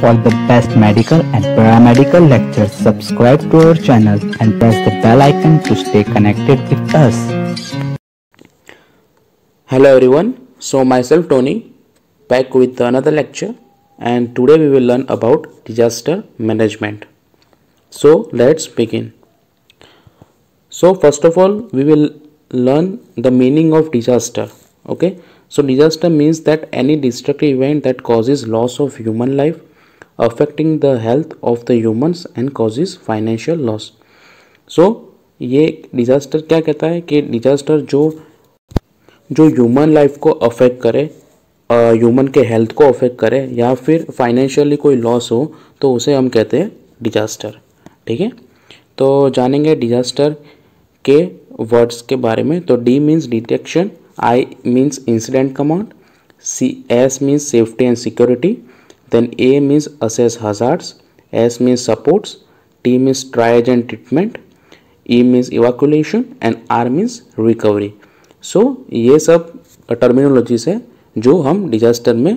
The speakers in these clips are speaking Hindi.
For the best medical and paramedical lectures, subscribe to our channel and press the bell icon to stay connected with us. Hello everyone, so myself Tony, back with another lecture and today we will learn about disaster management. So let's begin. So first of all, we will learn the meaning of disaster. Okay, so disaster means that any destructive event that causes loss of human life affecting the health of the humans and causes financial loss so ये डिज़ास्टर क्या कहता है कि डिज़ास्टर जो जो ह्यूमन लाइफ को अफेक्ट करे ह्यूमन के हेल्थ को अफेक्ट करे या फिर फाइनेंशियली कोई लॉस हो तो उसे हम कहते हैं डिज़ास्टर ठीक है तो जानेंगे डिज़ास्टर के वर्ड्स के बारे में तो D means detection I means incident command C S means safety and security then A means assess hazards, S means supports, T means triage and treatment, E means evacuation and R means recovery. So so, ये सब टर्मिनोलॉजीज है जो हम डिजास्टर में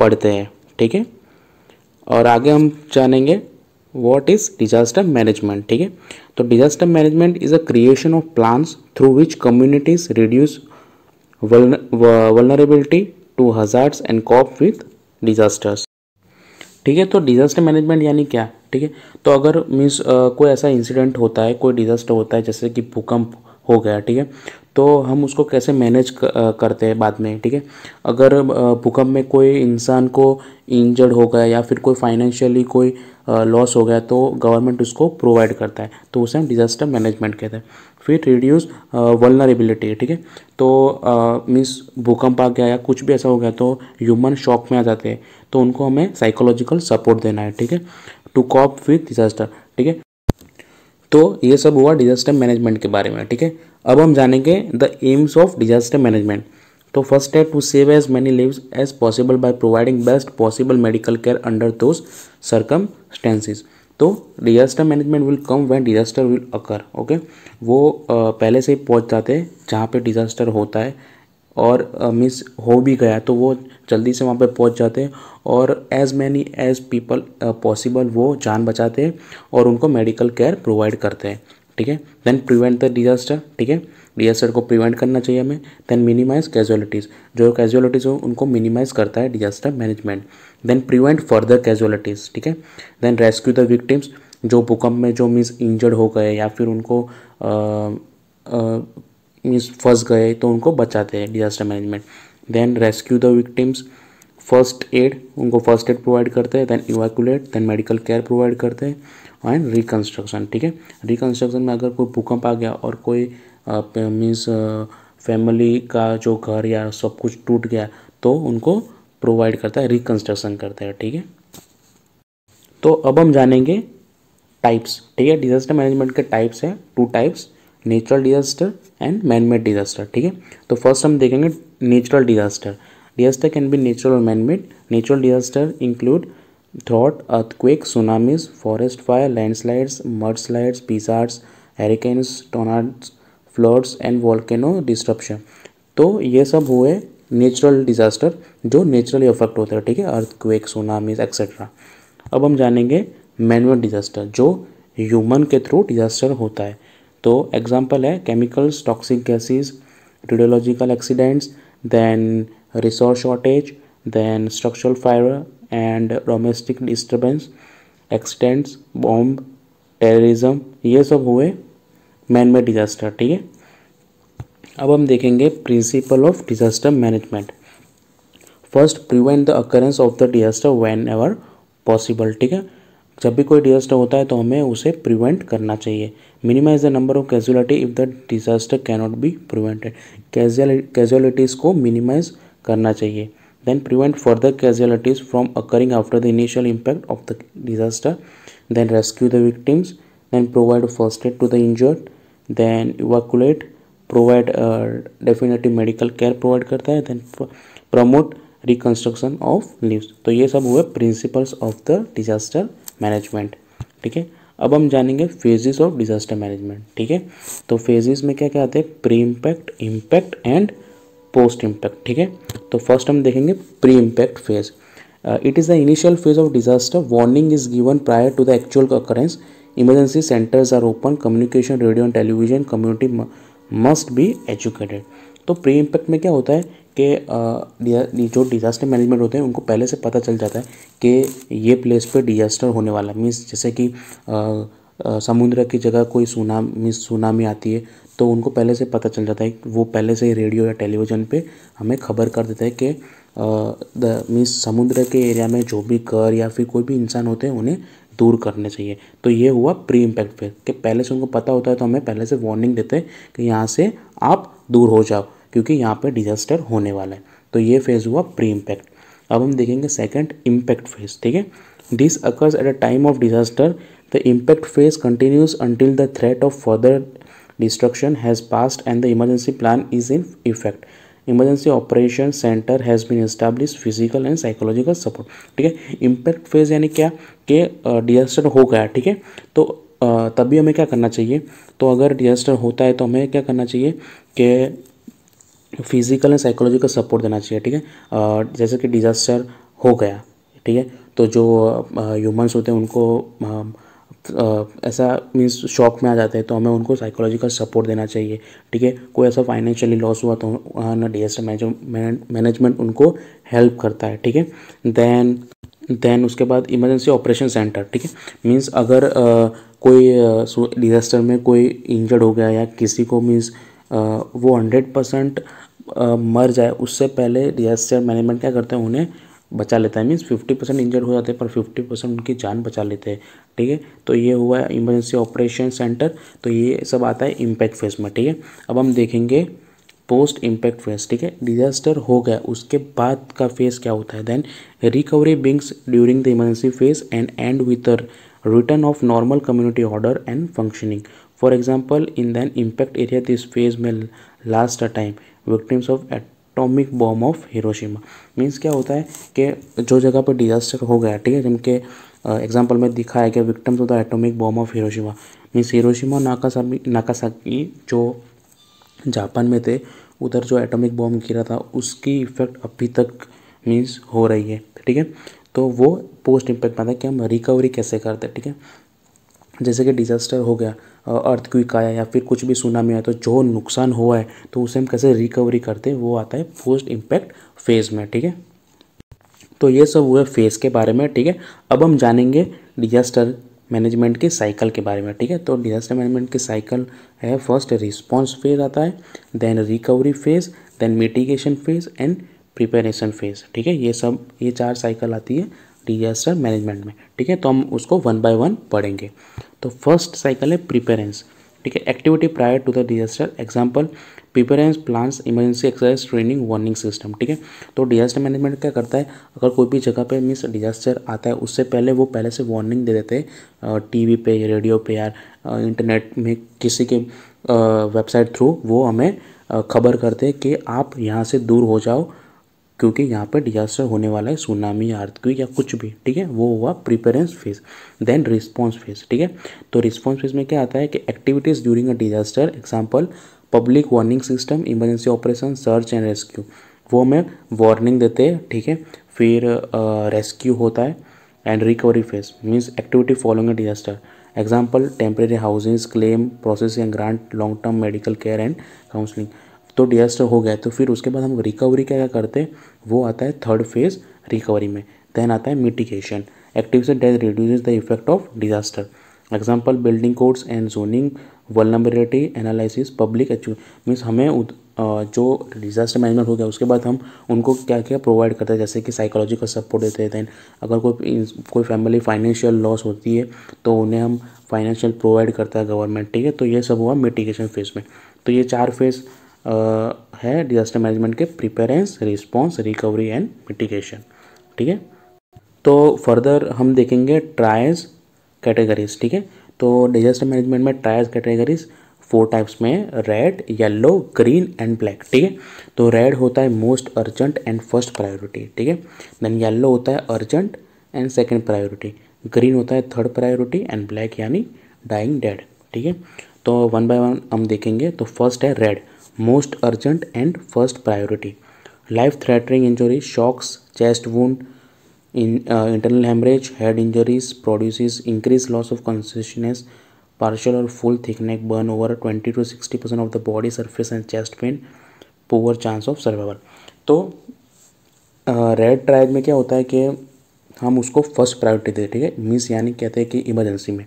पढ़ते हैं ठीक है और आगे हम जानेंगे वॉट इज़ डिजास्टर मैनेजमेंट ठीक है तो disaster management is a creation of plans through which communities reduce vulnerability to hazards and cope with disasters ठीक है तो डिज़ास्टर मैनेजमेंट यानी क्या ठीक है तो अगर मीन्स कोई ऐसा इंसिडेंट होता है कोई डिज़ास्टर होता है जैसे कि भूकंप हो गया ठीक है तो हम उसको कैसे मैनेज करते हैं बाद में ठीक है अगर भूकंप में कोई इंसान को इंजर्ड हो गया या फिर कोई फाइनेंशियली कोई लॉस हो गया तो गवर्नमेंट उसको प्रोवाइड करता है तो उसे हम डिज़ास्टर मैनेजमेंट कहते हैं फिर रिड्यूस वलनरेबिलिटी ठीक है तो मीन्स भूकंप आ गया या कुछ भी ऐसा हो गया तो ह्यूमन शॉक में आ जाते हैं तो उनको हमें साइकोलॉजिकल सपोर्ट देना है ठीक है टू कॉप विथ डिज़ास्टर ठीक है तो ये सब हुआ डिज़ास्टर मैनेजमेंट के बारे में ठीक है अब हम जानेंगे the aims of disaster management तो फर्स्ट है to save as many lives as possible by providing best possible medical care under those circum तो disaster management will come when disaster will occur okay वो पहले से ही पहुँच जाते हैं जहाँ पे डिजास्टर होता है और मिस हो भी गया तो वो जल्दी से वहाँ पे पहुँच जाते हैं और as many as people possible वो जान बचाते हैं और उनको मेडिकल केयर प्रोवाइड करते हैं ठीक है देन प्रिवेंट द डिजास्टर ठीक है डिजास्टर को प्रिवेंट करना चाहिए हमें देन मिनिमाइज कैजुअलिटीज़ जो कैजुअलिटीज़ हो उनको मिनिमाइज करता है disaster management then prevent further casualties ठीक है देन रेस्क्यू द विक्टिम्स जो भूकंप में जो मीन्स इंजर्ड हो गए या फिर उनको मीन्स फंस गए तो उनको बचाते हैं disaster management then rescue the victims first aid उनको फर्स्ट एड प्रोवाइड करते हैं then evacuate then medical care provide करते हैं एंड रिकन्स्ट्रक्शन ठीक है रिकन्स्ट्रक्शन में अगर कोई भूकंप आ गया और कोई मीन्स फैमिली का जो घर या सब कुछ टूट गया तो उनको प्रोवाइड करता है रिकन्स्ट्रक्शन करता है ठीक है तो अब हम जानेंगे टाइप्स ठीक है डिजास्टर मैनेजमेंट के टाइप्स हैं two types natural disaster and manmade disaster ठीक है तो फर्स्ट हम देखेंगे natural disaster Disaster can be natural or man-made. Natural disaster include drought, earthquake, tsunamis, forest fire, landslides, mudslides, blizzards, hurricanes, tornadoes, floods and volcano disruption तो ये सब हुए नेचुरल डिज़ास्टर जो नेचुरली अफेक्ट होते हैं ठीक है अर्थक्वेक सुनामीज एक्सेट्रा अब हम जानेंगे मैनुअल डिज़ास्टर जो ह्यूमन के थ्रू डिज़ास्टर होता है तो एग्जाम्पल है chemicals toxic gases radiological accidents then resource shortage then structural fire and domestic disturbance accidents bomb terrorism ये सब हुए मैन made डिज़ास्टर ठीक है अब हम देखेंगे principle of disaster management first prevent the occurrence of the disaster whenever possible ठीक है जब भी कोई डिज़ास्टर होता है तो हमें उसे प्रिवेंट करना चाहिए minimize the number of casualty if the disaster cannot be prevented casualties को मिनिमाइज करना चाहिए then prevent further casualties from occurring after the initial impact of the disaster then rescue the victims then provide first aid to the injured then evacuate provide definitive medical care provide करता है then promote reconstruction of lives तो ये सब हुए principles of the disaster management ठीक है अब हम जानेंगे फेजेस ऑफ डिजास्टर मैनेजमेंट ठीक है तो फेजेस में क्या क्या आते हैं pre impact impact and post impact ठीक है तो फर्स्ट हम देखेंगे pre impact phase it is the initial phase of disaster warning is given prior to the actual occurrence emergency centres are open communication radio and television community must be educated तो प्री इम्पैक्ट में क्या होता है कि uh, जो डिज़ास्टर मैनेजमेंट होते हैं उनको पहले से पता चल जाता है कि ये प्लेस पे डिज़ास्टर होने वाला मीन्स जैसे कि uh, समुद्र की जगह कोई सुनामी सुनामी आती है तो उनको पहले से पता चल जाता है वो पहले से ही रेडियो या टेलीविज़न पे हमें खबर कर देता है कि मीन्स समुद्र के एरिया में जो भी घर या फिर कोई भी इंसान होते हैं उन्हें दूर करने चाहिए तो ये हुआ प्री इम्पैक्ट फेज कि पहले से उनको पता होता है तो हमें पहले से वार्निंग देते हैं कि यहाँ से आप दूर हो जाओ क्योंकि यहाँ पर डिज़ास्टर होने वाला है तो ये फेज़ हुआ प्री इम्पैक्ट अब हम देखेंगे सेकेंड इम्पैक्ट फेज ठीक है this occurs at a time of disaster The impact phase continues until the threat of further destruction has passed and the emergency plan is in effect. Emergency operation center has been established physical and psychological support. ठीक है impact phase यानी क्या के disaster हो गया ठीक है तो तभी हमें क्या करना चाहिए तो अगर disaster होता है तो हमें क्या करना चाहिए के फिजिकल एंड साइकोलॉजिकल सपोर्ट देना चाहिए ठीक है जैसे कि डिजास्टर हो गया ठीक है तो जो ह्यूमंस होते हैं उनको ऐसा मीन्स शॉक में आ जाते हैं तो हमें उनको साइकोलॉजिकल सपोर्ट देना चाहिए ठीक है कोई ऐसा फाइनेंशियली लॉस हुआ तो वहाँ ना डी एस मैनेजमेंट उनको हेल्प करता है ठीक है देन देन उसके बाद इमरजेंसी ऑपरेशन सेंटर ठीक है मीन्स अगर आ, कोई डिज़ास्टर में कोई इंजर्ड हो गया या किसी को मीन्स वो हंड्रेड परसेंट मर जाए उससे पहले डिज़ास्टर मैनेजमेंट क्या करते हैं उन्हें बचा लेता है मीन्स फिफ्टी परसेंट इंजर्ड हो जाते हैं पर फिफ्टी परसेंट उनकी जान बचा लेते हैं ठीक है तो ये हुआ है इमरजेंसी ऑपरेशन सेंटर तो ये सब आता है इम्पैक्ट फेज में ठीक है अब हम देखेंगे पोस्ट इम्पैक्ट फेज ठीक है डिजास्टर हो गया उसके बाद का फेज क्या होता है then recovery begins during the emergency phase and and with return of normal community order and functioning for example in the impact area this phase में last a time victims of atomic bomb of Hiroshima means क्या होता है कि जो जगह पर डिजास्टर हो गया ठीक है जिनके एग्जाम्पल में दिखाया गया victims of the atomic bomb of Hiroshima means Hiroshima नाका नाकासाकी जो जापान में थे उधर जो एटॉमिक बॉम्ब गिरा था उसकी इफ़ेक्ट अभी तक मीन्स हो रही है ठीक है तो वो पोस्ट इम्पैक्ट में आता है कि हम रिकवरी कैसे करते हैं ठीक है जैसे कि डिज़ास्टर हो गया अर्थक्विक आया या फिर कुछ भी सुनामी आया तो जो नुकसान हुआ है तो उसे हम कैसे रिकवरी करते हैं वो आता है पोस्ट इम्पैक्ट फेज़ में ठीक है तो ये सब हुआ फेज़ के बारे में ठीक है अब हम जानेंगे डिजास्टर मैनेजमेंट के साइकिल के बारे में ठीक है तो डिजास्टर मैनेजमेंट की साइकिल है फर्स्ट रिस्पॉन्स फेज आता है then recovery phase then mitigation phase and preparation phase ठीक है ये सब ये चार साइकिल आती है डिजास्टर मैनेजमेंट में ठीक है तो हम उसको वन बाय वन पढ़ेंगे तो फर्स्ट साइकिल है प्रिपेरेंस ठीक है activity prior to the disaster example preparedness plans emergency exercise training warning system ठीक है तो डिजास्टर मैनेजमेंट क्या करता है अगर कोई भी जगह पे मिस डिजास्टर आता है उससे पहले वो पहले से वार्निंग दे देते हैं टीवी पे रेडियो पे यार इंटरनेट में किसी के वेबसाइट थ्रू वो हमें खबर करते हैं कि आप यहाँ से दूर हो जाओ क्योंकि यहाँ पर डिजास्टर होने वाला है सुनामी आर्थिक या कुछ भी ठीक है वो हुआ preparedness phase then response phase ठीक है तो रिस्पॉन्स फेज में क्या आता है कि activities during a disaster example public warning system emergency operation search and rescue वो हमें वार्निंग देते हैं ठीक है फिर रेस्क्यू uh, होता है and recovery phase means activity following a disaster example temporary housing claim process grant long term medical care and counselling तो डिजास्टर हो गया तो फिर उसके बाद हम रिकवरी क्या क्या करते हैं वो आता है थर्ड फेज रिकवरी में देन आता है mitigation activity that reduce the effect of disaster example building codes and zoning vulnerability analysis public एचू मीन्स हमें जो डिजास्टर मैनेजमेंट हो गया उसके बाद हम उनको क्या क्या प्रोवाइड करते हैं जैसे कि साइकोलॉजिकल सपोर्ट देते हैं देन अगर कोई कोई फैमिली फाइनेंशियल लॉस होती है तो उन्हें हम फाइनेंशियल प्रोवाइड करता है गवर्नमेंट ठीक है तो ये सब हुआ मिटिगेशन फेज में तो ये चार फेज़ है डिजास्टर मैनेजमेंट के preparedness response recovery and mitigation ठीक है तो फर्दर हम देखेंगे ट्रायल्स कैटेगरीज ठीक है तो डिजास्टर मैनेजमेंट में ट्रायल्स कैटेगरीज फोर टाइप्स में red yellow green and black ठीक है तो रेड होता है most urgent and first priority ठीक है देन येलो होता है urgent and second priority green होता है थर्ड प्रायोरिटी एंड ब्लैक यानी डाइंग डेड ठीक है तो वन बाय वन हम देखेंगे तो फर्स्ट है red most urgent and first priority life threatening injuries shocks chest wound in uh, internal hemorrhage head injuries produces increased loss of consciousness partial or full thick neck burn over 20 to 60 percent of the body surface and chest pain poor chance of survival तो रेड ट्राइब में क्या होता है कि हम उसको फर्स्ट प्रायोरिटी देते ठीक है मीन्स यानी कहते हैं कि इमरजेंसी में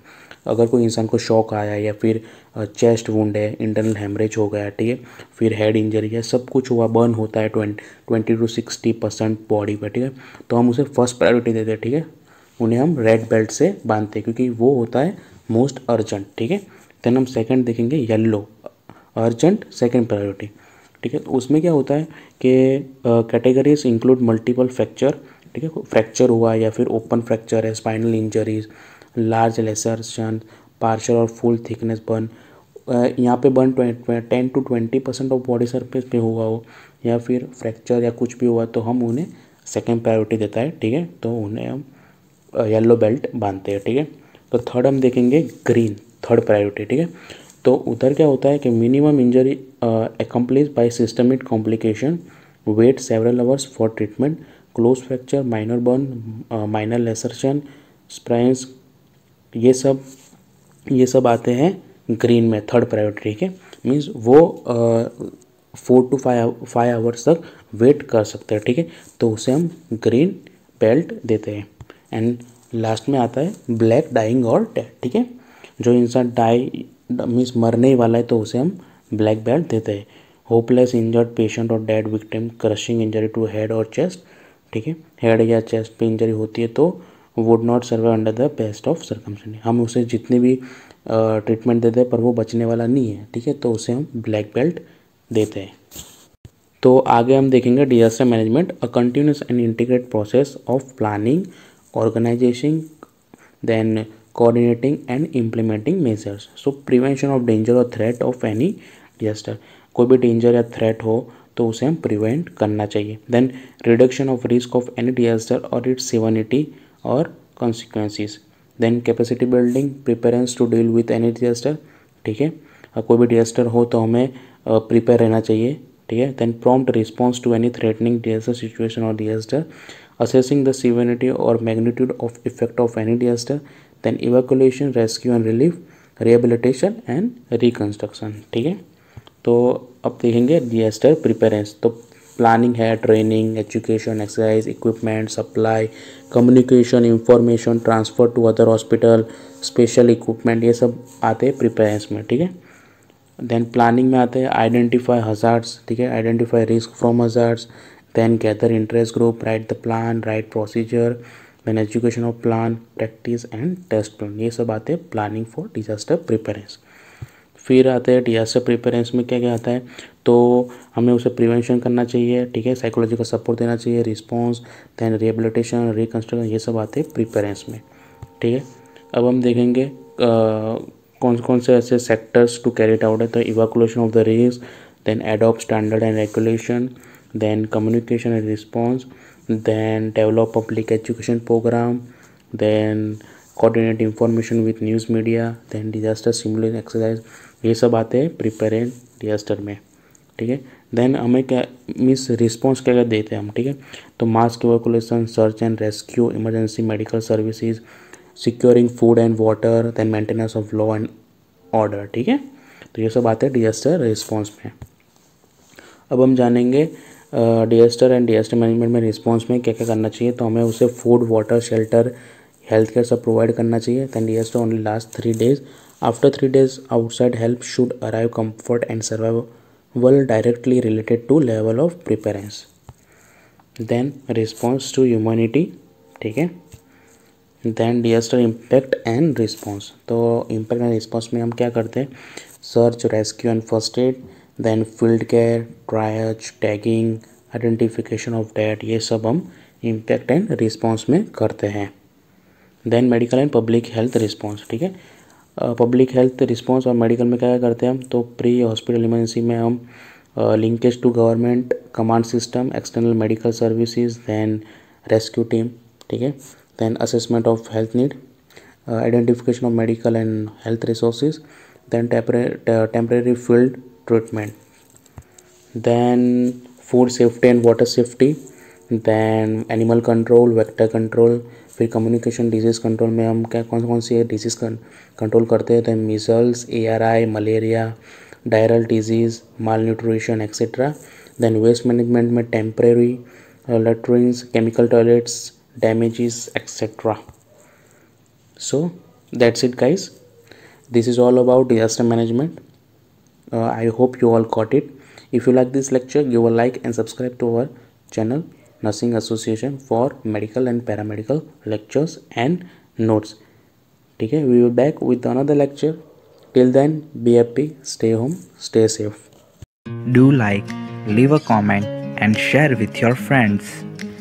अगर कोई इंसान को शॉक आया या फिर चेस्ट वुंड है इंटरनल हेमरेज हो गया ठीक है फिर हेड इंजरी है सब कुछ हुआ बर्न होता है ट्वेंट twenty to sixty percent body पर ठीक है तो हम उसे फर्स्ट प्रायोरिटी देते हैं ठीक है उन्हें हम रेड बेल्ट से बांधते हैं क्योंकि वो होता है मोस्ट अर्जेंट ठीक है देन हम सेकंड देखेंगे येलो अर्जेंट सेकंड प्रायोरिटी ठीक है तो उसमें क्या होता है कि कैटेगरीज इंक्लूड मल्टीपल फ्रैक्चर ठीक है फ्रैक्चर हुआ या फिर ओपन फ्रैक्चर है spinal injuries large laceration partial और फुल थिकनेस बर्न यहाँ पे burn ten to twenty percent of body surface पे हुआ हो या फिर फ्रैक्चर या कुछ भी हुआ तो हम उन्हें सेकेंड प्रायोरिटी देता है ठीक है तो उन्हें हम येलो uh, बेल्ट बांधते हैं ठीक है तो थर्ड हम देखेंगे ग्रीन थर्ड प्रायोरिटी ठीक है तो उधर क्या होता है कि minimum injury accomplice by systemic complication wait several hours for treatment close fracture minor burn minor laceration sprains ये सब ये सब आते हैं ग्रीन में थर्ड प्रायोरिटी के मीन्स वो four to five five hours तक वेट कर सकते हैं ठीक है तो उसे हम ग्रीन बेल्ट देते हैं एंड लास्ट में आता है ब्लैक डाइंग और डेड ठीक है जो इंसान डाई मीन्स मरने ही वाला है तो उसे हम ब्लैक बेल्ट देते हैं होपलेस इंजर्ड पेशेंट और dead victim crushing injury to head और चेस्ट ठीक है हेड या चेस्ट पे इंजरी होती है तो would not survive under the best of circumstances हम उसे जितने भी ट्रीटमेंट देते हैं पर वो बचने वाला नहीं है ठीक है तो उसे हम ब्लैक बेल्ट देते हैं तो आगे हम देखेंगे disaster management a continuous and integrate process of planning organisation then coordinating and implementing measures so prevention of danger और थ्रेट ऑफ एनी डिजास्टर कोई भी डेंजर या थ्रेट हो तो उसे हम प्रिवेंट करना चाहिए then reduction of risk of any disaster और इट्स सेवनिटी और consequences then capacity building preparedness to deal with any disaster ठीक है कोई भी डिजास्टर हो तो हमें प्रिपेयर रहना चाहिए ठीक है then prompt response to any threatening disaster situation और डिजास्टर असेसिंग द सिवियरिटी और magnitude of effect of any disaster then evacuation rescue and relief rehabilitation and reconstruction ठीक है तो अब देखेंगे डिजास्टर प्रिपेरेंस तो प्लानिंग है training education exercise equipment supply communication information transfer to other hospital special equipment ये सब आते हैं प्रिपेरेंस में ठीक है देन प्लानिंग में आते हैं आइडेंटिफाई हज़ार्ड्स ठीक है identify risk from hazards then gather interest group write the plan write procedure then education of plan practice and test plan ये सब आते हैं प्लानिंग फॉर डिजास्टर प्रिपेरेंस फिर आता है डिजास्टर प्रिपेरेंस में क्या क्या आता है तो हमें उसे प्रिवेंशन करना चाहिए ठीक है साइकोलॉजी का सपोर्ट देना चाहिए रिस्पॉन्स दैन रिहेबिलिटेशन रिकन्स्ट्रक्शन ये सब आते हैं प्रिपेरेंस में ठीक है अब हम देखेंगे कौन कौन से ऐसे सेक्टर्स टू कैरिट आउट है तो evacuation of the risk then adopt standard and regulation then communication and response then develop public education programme then coordinate information with news media then disaster simulation exercise ये सब आते हैं प्रिपेरेंट डिजास्टर में ठीक है देन हमें क्या मीन्स रिस्पॉन्स क्या क्या देते हैं हम ठीक है तो mass evacuation search and rescue emergency medical services securing food and water then maintenance of law and order ठीक है तो ये सब आते हैं डिजास्टर रिस्पॉन्स में अब हम जानेंगे डिजास्टर एंड डिजास्टर मैनेजमेंट में रिस्पॉन्स में क्या क्या करना चाहिए तो हमें उसे food water shelter health care सब प्रोवाइड करना चाहिए then yes to only last three days after three days outside help should arrive comfort and survival directly related to level of preparedness then response to humanity ठीक है देन डिजास्टर इम्पैक्ट एंड रिस्पॉन्स तो इम्पैक्ट एंड रिस्पॉन्स में हम क्या करते हैं search rescue and first aid then field care triage tagging identification of dead ये सब हम इम्पैक्ट एंड रिस्पॉन्स में करते हैं then medical and public health response ठीक है पब्लिक हेल्थ रिस्पॉन्स और मेडिकल में क्या क्या करते हैं हम तो प्री हॉस्पिटल इमरजेंसी में हम linkage to government command system external medical services then rescue team ठीक है then assessment of health need identification of medical and health resources then temporary field treatment then food safety and water safety then animal control vector control फिर कम्युनिकेशन डिजीज़ कंट्रोल में हम क्या कौन कौन सी डिजीज़ कं, कंट्रोल करते हैं तो measles A R I malaria diarrhoeal disease malnutrition etcetera then waste management में temporary latrines chemical toilets damage etcetera so that's it guys this is all about disaster management I hope you all caught it if you like this lecture you were like and subscribe to our channel Nursing Association for medical and paramedical lectures and notes. Okay, we will back with another lecture. Till then, be happy, stay home, stay safe. Do like, leave a comment, and share with your friends.